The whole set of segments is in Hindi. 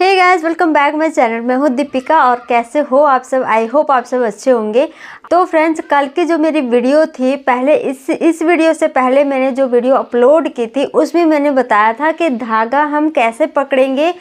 हे गाइस वेलकम बैक मेरे चैनल में हूँ दीपिका और कैसे हो आप सब आई होप आप सब अच्छे होंगे तो फ्रेंड्स कल की जो मेरी वीडियो थी पहले इस इस वीडियो से पहले मैंने जो वीडियो अपलोड की थी उसमें मैंने बताया था कि धागा हम कैसे पकड़ेंगे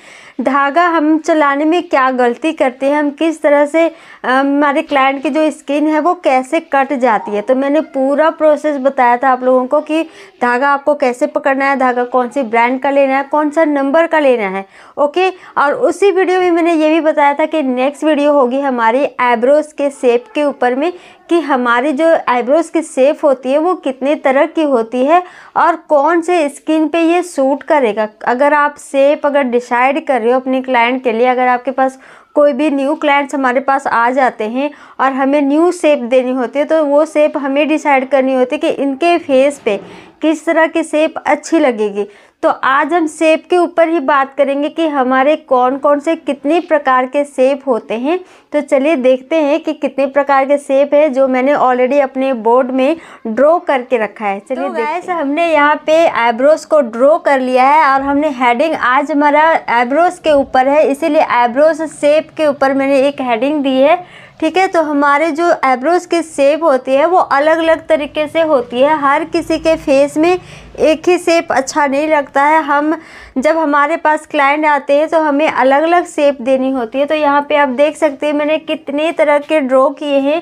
धागा हम चलाने में क्या गलती करते हैं हम किस तरह से हमारे क्लाइंट की जो स्किन है वो कैसे कट जाती है तो मैंने पूरा प्रोसेस बताया था आप लोगों को कि धागा आपको कैसे पकड़ना है धागा कौन सी ब्रांड का लेना है कौन सा नंबर का लेना है ओके और उसी वीडियो में मैंने ये भी बताया था कि नेक्स्ट वीडियो होगी हमारी आईब्रोज़ के शेप के ऊपर में कि हमारी जो आईब्रोज़ की सेप होती है वो कितने तरह की होती है और कौन से स्किन पे ये सूट करेगा अगर आप शेप अगर डिसाइड कर रहे हो अपने क्लाइंट के लिए अगर आपके पास कोई भी न्यू क्लाइंट्स हमारे पास आ जाते हैं और हमें न्यू शेप देनी होती है तो वो सेप हमें डिसाइड करनी होती है कि इनके फेस पे किस तरह की शेप अच्छी लगेगी तो आज हम सेब के ऊपर ही बात करेंगे कि हमारे कौन कौन से कितने प्रकार के सेब होते हैं तो चलिए देखते हैं कि कितने प्रकार के सेब है जो मैंने ऑलरेडी अपने बोर्ड में ड्रॉ करके रखा है चलिए तो वैसे हमने यहाँ पे आईब्रोज को ड्रॉ कर लिया है और हमने हेडिंग आज हमारा आईब्रोज के ऊपर है इसीलिए आईब्रोज सेब के ऊपर मैंने एक हेडिंग दी है ठीक है तो हमारे जो एब्रोज की सेप होती है वो अलग अलग तरीके से होती है हर किसी के फेस में एक ही सेप अच्छा नहीं लगता है हम जब हमारे पास क्लाइंट आते हैं तो हमें अलग अलग सेप देनी होती है तो यहाँ पे आप देख सकते हैं मैंने कितने तरह के ड्रॉ किए हैं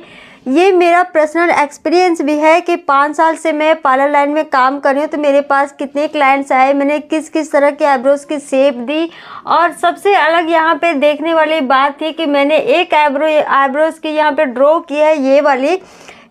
ये मेरा पर्सनल एक्सपीरियंस भी है कि पाँच साल से मैं पार्लर लाइन में काम कर रही हूँ तो मेरे पास कितने क्लाइंट्स आए मैंने किस किस तरह के आईब्रोज़ की शेप दी और सबसे अलग यहाँ पे देखने वाली बात थी कि मैंने एक आईब्रो आईब्रोज़ की यहाँ पे ड्रॉ की है ये वाली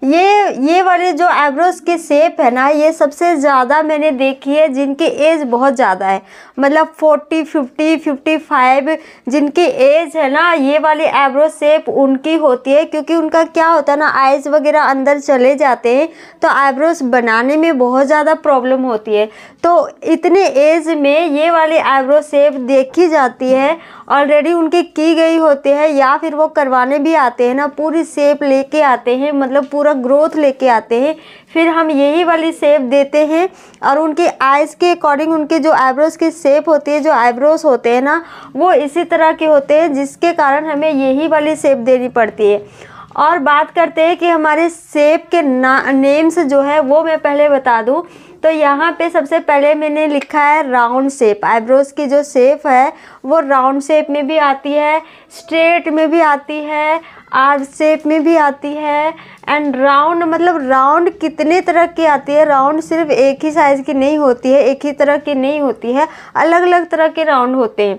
ये ये वाले जो आईब्रोज की सेप है ना ये सबसे ज़्यादा मैंने देखी है जिनकी एज बहुत ज़्यादा है मतलब फोर्टी फिफ्टी फिफ्टी फाइव जिनकी एज है ना ये वाली आईब्रो सेप उनकी होती है क्योंकि उनका क्या होता है ना आइज वगैरह अंदर चले जाते हैं तो आईब्रोज बनाने में बहुत ज़्यादा प्रॉब्लम होती है तो इतने एज में ये वाली आईब्रो सेप देखी जाती है ऑलरेडी उनकी की गई होती है या फिर वो करवाने भी आते हैं ना पूरी सेप लेके आते हैं मतलब पूरा ग्रोथ लेके आते हैं फिर हम यही वाली सेप देते हैं और उनकी आइज़ के अकॉर्डिंग उनके जो आईब्रोज़ की सेप होती है जो आईब्रोज़ होते हैं ना वो इसी तरह के होते हैं जिसके कारण हमें यही वाली सेप देनी पड़ती है और बात करते हैं कि हमारे सेब के ना नेम्स जो है वो मैं पहले बता दूँ तो यहाँ पे सबसे पहले मैंने लिखा है राउंड शेप आईब्रोज़ की जो शेप है वो राउंड शेप में भी आती है स्ट्रेट में भी आती है आर शेप में भी आती है एंड राउंड मतलब राउंड कितने तरह की आती है राउंड सिर्फ एक ही साइज़ की नहीं होती है एक ही तरह की नहीं होती है अलग अलग तरह के राउंड होते हैं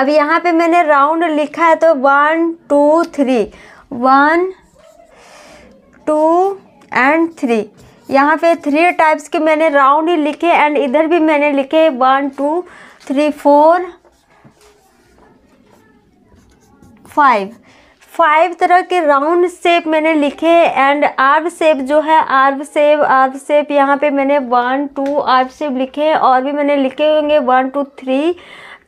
अब यहाँ पे मैंने राउंड लिखा है तो one two three one two and three यहाँ पे थ्री टाइप्स के मैंने राउंड लिखे एंड इधर भी मैंने लिखे one two three four five five तरह के राउंड शेप मैंने लिखे एंड आर्व शेप जो है आर्व शेप आर्व शेप यहाँ पे मैंने वन टू आर्व शेप लिखे और भी मैंने लिखे होंगे one two three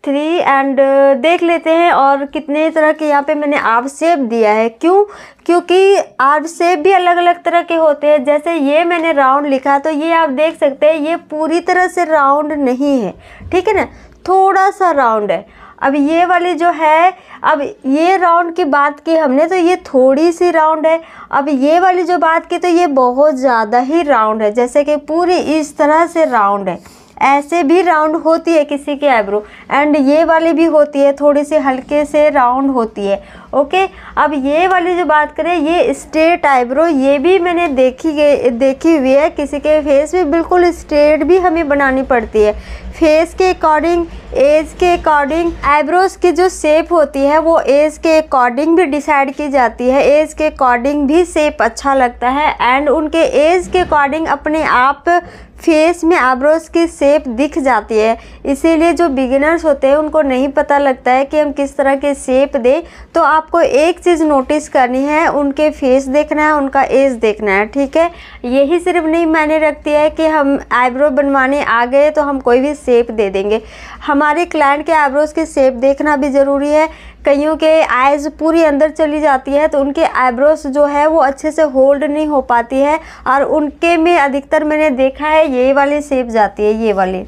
three and uh, देख लेते हैं और कितने तरह के यहाँ पे मैंने आर्व शेप दिया है क्यों क्योंकि आर्व शेप भी अलग अलग तरह के होते हैं जैसे ये मैंने राउंड लिखा तो ये आप देख सकते हैं ये पूरी तरह से राउंड नहीं है ठीक है ना थोड़ा सा राउंड है अब ये वाली जो है अब ये राउंड की बात की हमने तो ये थोड़ी सी राउंड है अब ये वाली जो बात की तो ये बहुत ज़्यादा ही राउंड है जैसे कि पूरी इस तरह से राउंड है ऐसे भी राउंड होती है किसी की आईब्रो एंड ये वाली भी होती है थोड़ी सी हल्के से राउंड होती है ओके अब ये वाली जो बात करें ये स्ट्रेट आईब्रो ये भी मैंने देखी गई देखी हुई है किसी के फेस में बिल्कुल स्ट्रेट भी हमें बनानी पड़ती है फेस के अकॉर्डिंग एज के अकॉर्डिंग आईब्रोज की जो शेप होती है वो एज के अकॉर्डिंग भी डिसाइड की जाती है एज के अकॉर्डिंग भी शेप अच्छा लगता है एंड उनके एज के अकॉर्डिंग अपने आप फेस में आब्रोज की शेप दिख जाती है इसीलिए जो बिगिनर्स होते हैं उनको नहीं पता लगता है कि हम किस तरह के शेप दें तो आपको एक चीज़ नोटिस करनी है उनके फेस देखना है उनका एज देखना है ठीक है यही सिर्फ नहीं मायने रखती है कि हम आईब्रो बनवाने आ गए तो हम कोई भी शेप दे देंगे हमारे क्लाइंट के आईब्रोज की शेप देखना भी ज़रूरी है कईयों के आइज पूरी अंदर चली जाती है तो उनके आईब्रोस जो है वो अच्छे से होल्ड नहीं हो पाती है और उनके में अधिकतर मैंने देखा है ये वाली सेप जाती है ये वाली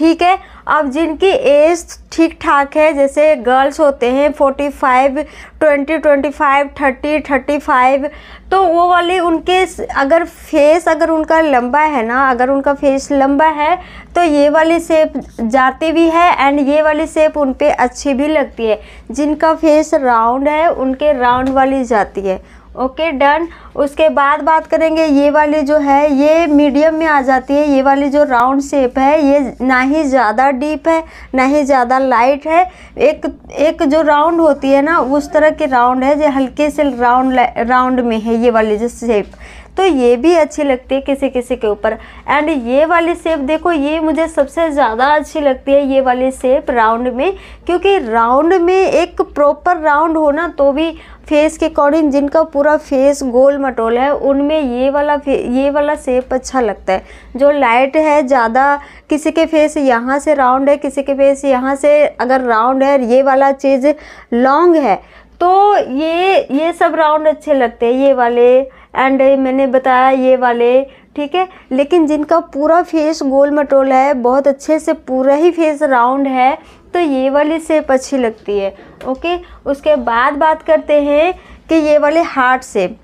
ठीक है अब जिनकी एज ठीक ठाक है जैसे गर्ल्स होते हैं forty five twenty twenty five thirty thirty five तो वो वाले उनके अगर फेस अगर उनका लंबा है ना अगर उनका फेस लंबा है तो ये वाली शेप जाती भी है एंड ये वाली शेप उन पर अच्छी भी लगती है जिनका फेस राउंड है उनके राउंड वाली जाती है ओके डन उसके बाद बात करेंगे ये वाली जो है ये मीडियम में आ जाती है ये वाली जो राउंड शेप है ये ना ही ज़्यादा डीप है ना ही ज़्यादा लाइट है एक एक जो राउंड होती है ना उस तरह की राउंड है जो हल्के से राउंड राउंड में है ये वाली जो शेप तो ये भी अच्छी लगती है किसी किसी के ऊपर एंड ये वाली सेप देखो ये मुझे सबसे ज़्यादा अच्छी लगती है ये वाली सेप राउंड में क्योंकि राउंड में एक प्रॉपर राउंड होना तो भी फेस के अकॉर्डिंग जिनका पूरा फेस गोल मटोल है उनमें ये वाला ये वाला सेप अच्छा लगता है जो लाइट है ज़्यादा किसी के फेस यहाँ से राउंड है किसी के फेस यहाँ से अगर राउंड है ये वाला चीज़ लॉन्ग है तो ये ये सब राउंड अच्छे लगते हैं ये वाले एंड मैंने बताया ये वाले ठीक है लेकिन जिनका पूरा फेस गोल मटोल है बहुत अच्छे से पूरा ही फेस राउंड है तो ये वाली सेप अच्छी लगती है ओके उसके बाद बात करते हैं कि ये वाले हार्ट सेप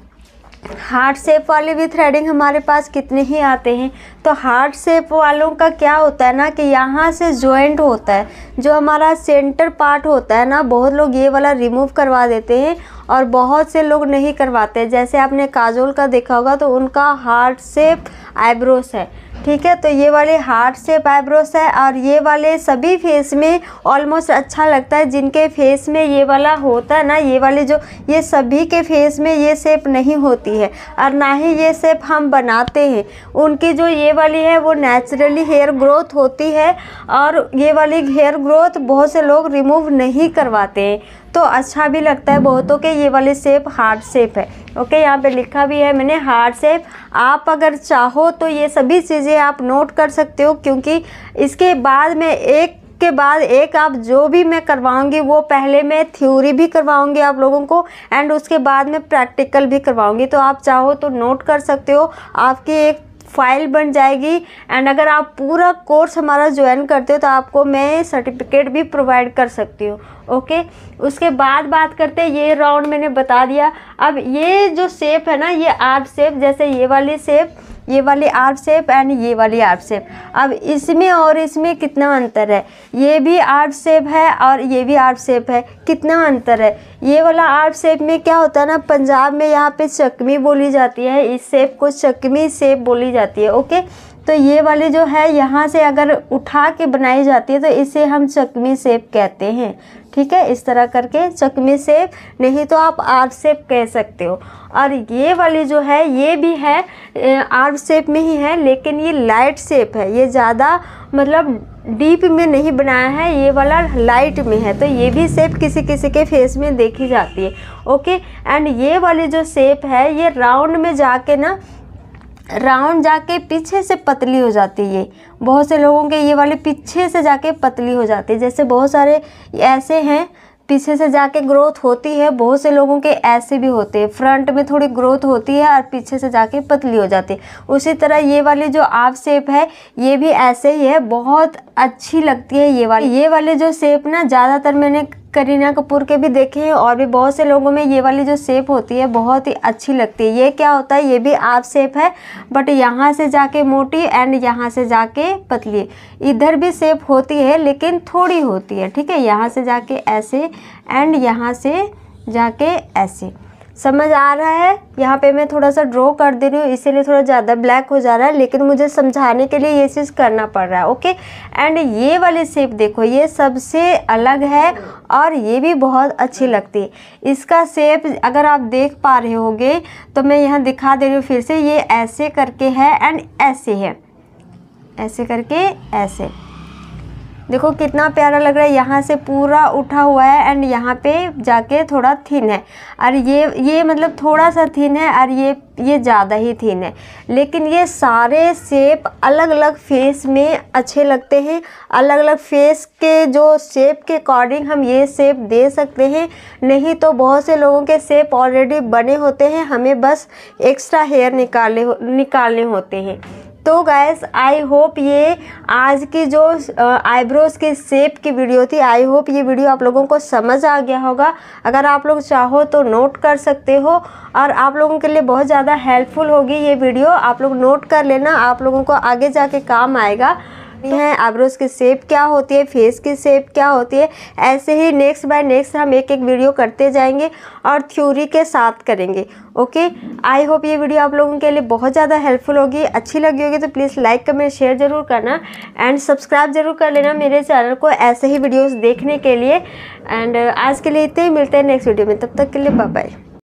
हार्ट सेप वाले भी थ्रेडिंग हमारे पास कितने ही आते हैं तो हार्ट सेप वालों का क्या होता है ना कि यहाँ से जॉइंट होता है जो हमारा सेंटर पार्ट होता है ना बहुत लोग ये वाला रिमूव करवा देते हैं और बहुत से लोग नहीं करवाते जैसे आपने काजोल का देखा होगा तो उनका हार्ट सेप आईब्रोस है ठीक है तो ये वाले हार्ट से आईब्रोस है और ये वाले सभी फेस में ऑलमोस्ट अच्छा लगता है जिनके फेस में ये वाला होता है ना ये वाले जो ये सभी के फेस में ये सेप नहीं होती है और ना ही ये सेप हम बनाते हैं उनकी जो ये वाली है वो नेचुरली हेयर ग्रोथ होती है और ये वाली हेयर ग्रोथ बहुत से लोग रिमूव नहीं करवाते हैं तो अच्छा भी लगता है बहुतों के ये वाले सेप हार्ड सेप है ओके यहाँ पे लिखा भी है मैंने हार्ड सेप आप अगर चाहो तो ये सभी चीज़ें आप नोट कर सकते हो क्योंकि इसके बाद में एक के बाद एक आप जो भी मैं करवाऊंगी वो पहले मैं थ्योरी भी करवाऊंगी आप लोगों को एंड उसके बाद मैं प्रैक्टिकल भी करवाऊंगी तो आप चाहो तो नोट कर सकते हो आपकी एक फाइल बन जाएगी एंड अगर आप पूरा कोर्स हमारा ज्वाइन करते हो तो आपको मैं सर्टिफिकेट भी प्रोवाइड कर सकती हूँ ओके उसके बाद बात करते हैं ये राउंड मैंने बता दिया अब ये जो सेप है ना ये आर्ट सेप जैसे ये वाली सेप ये वाली आर्फ शेप एंड ये वाली आर्फ शेप अब इसमें और इसमें कितना अंतर है ये भी आर्फ शेप है और ये भी आर्फ शेप है कितना अंतर है ये वाला आर्फ शेप में क्या होता है ना पंजाब में यहाँ पे चकमी बोली जाती है इस शेप को चकमी शेप बोली जाती है ओके तो ये वाली जो है यहाँ से अगर उठा के बनाई जाती है तो इसे हम चकमी सेप कहते हैं ठीक है इस तरह करके चकमी सेप नहीं तो आप आर्व सेप कह सकते हो और ये वाली जो है ये भी है आर्व सेप में ही है लेकिन ये लाइट सेप है ये ज़्यादा मतलब डीप में नहीं बनाया है ये वाला लाइट में है तो ये भी सेप किसी किसी के फेस में देखी जाती है ओके एंड ये वाली जो सेप है ये राउंड में जाके ना राउंड जाके पीछे से पतली हो जाती है बहुत से लोगों के ये वाले पीछे से जाके पतली हो जाती है जैसे बहुत सारे ऐसे हैं पीछे से जाके ग्रोथ होती है बहुत से लोगों के ऐसे भी होते हैं फ्रंट में थोड़ी ग्रोथ होती है और पीछे से जाके पतली हो जाती है उसी तरह ये वाली जो आप शेप है ये भी ऐसे ही है बहुत अच्छी लगती है ये वाली ये वाले जो शेप ना ज़्यादातर मैंने करीना कपूर के भी देखे हैं और भी बहुत से लोगों में ये वाली जो सेप होती है बहुत ही अच्छी लगती है ये क्या होता है ये भी आप सेप है बट यहाँ से जाके मोटी एंड यहाँ से जाके पतली इधर भी सेप होती है लेकिन थोड़ी होती है ठीक है यहाँ से जाके ऐसे एंड यहाँ से जाके ऐसे समझ आ रहा है यहाँ पे मैं थोड़ा सा ड्रॉ कर दे रही हूँ इसीलिए थोड़ा ज़्यादा ब्लैक हो जा रहा है लेकिन मुझे समझाने के लिए ये चीज़ करना पड़ रहा है ओके एंड ये वाली शेप देखो ये सबसे अलग है और ये भी बहुत अच्छी लगती है इसका शेप अगर आप देख पा रहे होगे तो मैं यहाँ दिखा दे रही हूँ फिर से ये ऐसे करके है एंड ऐसे है ऐसे करके ऐसे देखो कितना प्यारा लग रहा है यहाँ से पूरा उठा हुआ है एंड यहाँ पे जाके थोड़ा थिन है और ये ये मतलब थोड़ा सा थिन है और ये ये ज़्यादा ही थिन है लेकिन ये सारे शेप अलग अलग फेस में अच्छे लगते हैं अलग अलग फेस के जो शेप के अकॉर्डिंग हम ये शेप दे सकते हैं नहीं तो बहुत से लोगों के शेप ऑलरेडी बने होते हैं हमें बस एक्स्ट्रा हेयर निकाले निकालने होते हैं तो गैस आई होप ये आज की जो आईब्रोज़ के शेप की वीडियो थी आई होप ये वीडियो आप लोगों को समझ आ गया होगा अगर आप लोग चाहो तो नोट कर सकते हो और आप लोगों के लिए बहुत ज़्यादा हेल्पफुल होगी ये वीडियो आप लोग नोट कर लेना आप लोगों को आगे जाके काम आएगा भी हैं आईब्रोज की शेप क्या होती है फेस की शेप क्या होती है ऐसे ही नेक्स्ट बाय नेक्स्ट हम एक एक वीडियो करते जाएंगे और थ्योरी के साथ करेंगे ओके आई होप ये वीडियो आप लोगों के लिए बहुत ज़्यादा हेल्पफुल होगी अच्छी लगी होगी तो प्लीज़ लाइक कमेंट शेयर ज़रूर करना एंड सब्सक्राइब ज़रूर कर लेना मेरे चैनल को ऐसे ही वीडियोज़ देखने के लिए एंड uh, आज के लिए इतने ही मिलते हैं नेक्स्ट वीडियो में तब तक के लिए बाय बाय